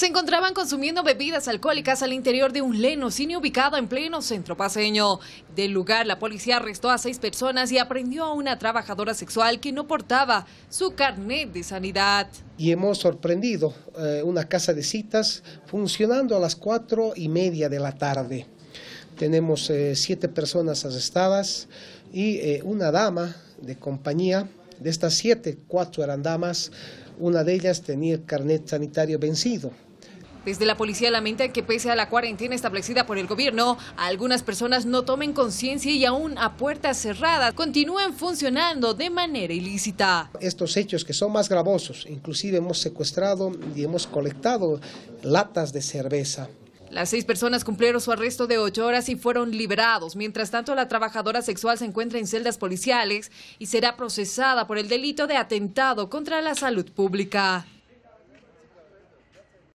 se encontraban consumiendo bebidas alcohólicas al interior de un cine ubicado en pleno centro paseño. Del lugar, la policía arrestó a seis personas y aprendió a una trabajadora sexual que no portaba su carnet de sanidad. Y hemos sorprendido eh, una casa de citas funcionando a las cuatro y media de la tarde. Tenemos eh, siete personas arrestadas y eh, una dama de compañía. De estas siete, cuatro eran damas. Una de ellas tenía el carnet sanitario vencido. Desde la policía lamentan que pese a la cuarentena establecida por el gobierno, algunas personas no tomen conciencia y aún a puertas cerradas continúan funcionando de manera ilícita. Estos hechos que son más gravosos, inclusive hemos secuestrado y hemos colectado latas de cerveza. Las seis personas cumplieron su arresto de ocho horas y fueron liberados. Mientras tanto, la trabajadora sexual se encuentra en celdas policiales y será procesada por el delito de atentado contra la salud pública.